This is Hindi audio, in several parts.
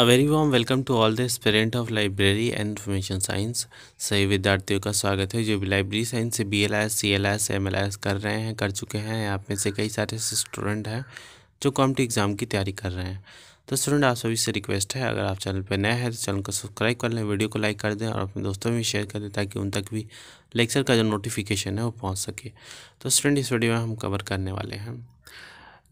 A very warm welcome to all the aspirants of library and information science सही विद्यार्थियों का स्वागत है जो भी लाइब्रेरी साइंस से B L S C L S M L S कर रहे हैं कर चुके हैं आप में से कई सारे स्टूडेंट हैं जो कॉम्पिटिव एग्ज़ाम की तैयारी कर रहे हैं तो स्टूडेंट आप सभी से रिक्वेस्ट है अगर आप चैनल पर नए हैं तो चैनल को सब्सक्राइब कर लें वीडियो को लाइक कर दें और अपने दोस्तों में शेयर कर दें ताकि उन तक भी लेक्चर का जो नोटिफिकेशन है वो पहुँच सके तो स्टूडेंट इस वीडियो में हम कवर करने वाले हैं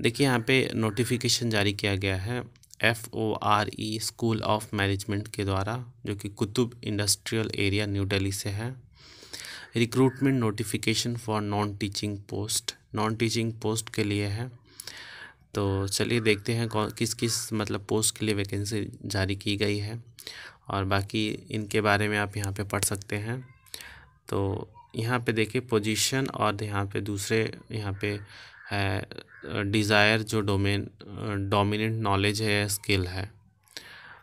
देखिए यहाँ पे नोटिफिकेशन जारी किया गया है F O R E school of management के द्वारा जो कि Qutub industrial area new Delhi से है recruitment notification for non teaching post non teaching post के लिए है तो चलिए देखते हैं कौन किस किस मतलब पोस्ट के लिए वैकेंसी जारी की गई है और बाकी इनके बारे में आप यहाँ पे पढ़ सकते हैं तो यहाँ पे देखिए पोजीशन और यहाँ पे दूसरे यहाँ पे है डिज़ायर जो डोमेन डोमिनेंट नॉलेज है या स्किल है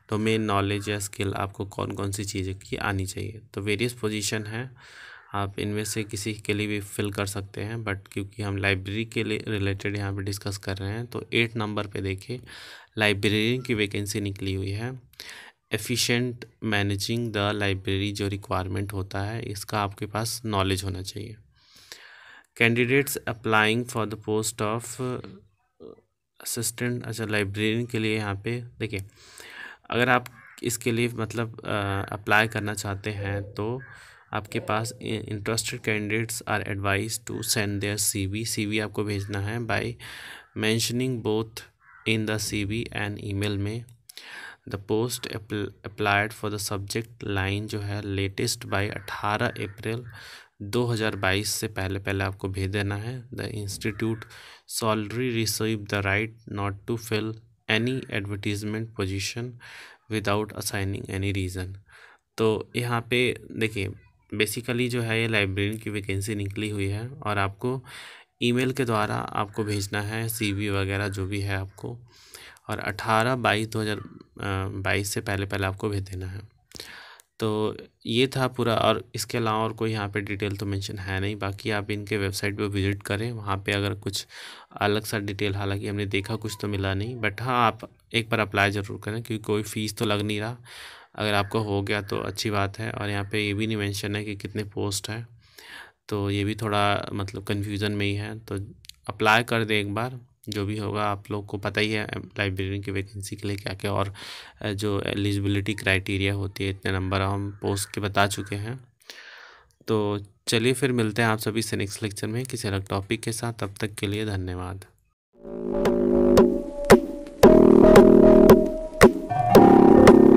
डोमेन तो नॉलेज या स्किल आपको कौन कौन सी चीज़ें की आनी चाहिए तो वेरियस पोजीशन है आप इनमें से किसी के लिए भी फिल कर सकते हैं बट क्योंकि हम लाइब्रेरी के लिए रिलेटेड यहाँ पे डिस्कस कर रहे हैं तो एट नंबर पे देखिए लाइब्रेरी की वैकेंसी निकली हुई है एफिशिएंट मैनेजिंग द लाइब्रेरी जो रिक्वायरमेंट होता है इसका आपके पास नॉलेज होना चाहिए candidates applying for the post of assistant अच्छा लाइब्रेरियन के लिए यहाँ पे देखिए अगर आप इसके लिए मतलब अप्लाई uh, करना चाहते हैं तो आपके पास interested candidates are advise to send their CV CV आपको भेजना है by mentioning both in the CV and email में the post applied for the subject line जो है लेटेस्ट बाय अठारह अप्रैल 2022 से पहले पहले आपको भेज देना है the institute salary receive the right not to fill any advertisement position without assigning any reason तो यहाँ पे देखिए बेसिकली जो है ये लाइब्रेरी की वैकेंसी निकली हुई है और आपको ईमेल के द्वारा आपको भेजना है सीवी वगैरह जो भी है आपको और अठारह बाईस दो हज़ार बाईस से पहले पहले आपको भेज देना है तो ये था पूरा और इसके अलावा और कोई यहाँ पे डिटेल तो मेंशन है नहीं बाकी आप इनके वेबसाइट पे विज़िट करें वहाँ पे अगर कुछ अलग सा डिटेल हालांकि हमने देखा कुछ तो मिला नहीं बट हाँ आप एक बार अप्लाई ज़रूर करें क्योंकि कोई फ़ीस तो लग नहीं रहा अगर आपको हो गया तो अच्छी बात है और यहाँ पर ये भी नहीं मैंशन है कि कितने पोस्ट हैं तो ये भी थोड़ा मतलब कन्फ्यूज़न में ही है तो अप्लाई कर दें एक बार जो भी होगा आप लोग को पता ही है लाइब्रेरियन की वैकेंसी के लिए क्या क्या और जो एलिजिबिलिटी क्राइटेरिया होती है इतने नंबर हम पोस्ट के बता चुके हैं तो चलिए फिर मिलते हैं आप सभी से नेक्स्ट लेक्चर में किसी अलग टॉपिक के साथ तब तक के लिए धन्यवाद Thank you.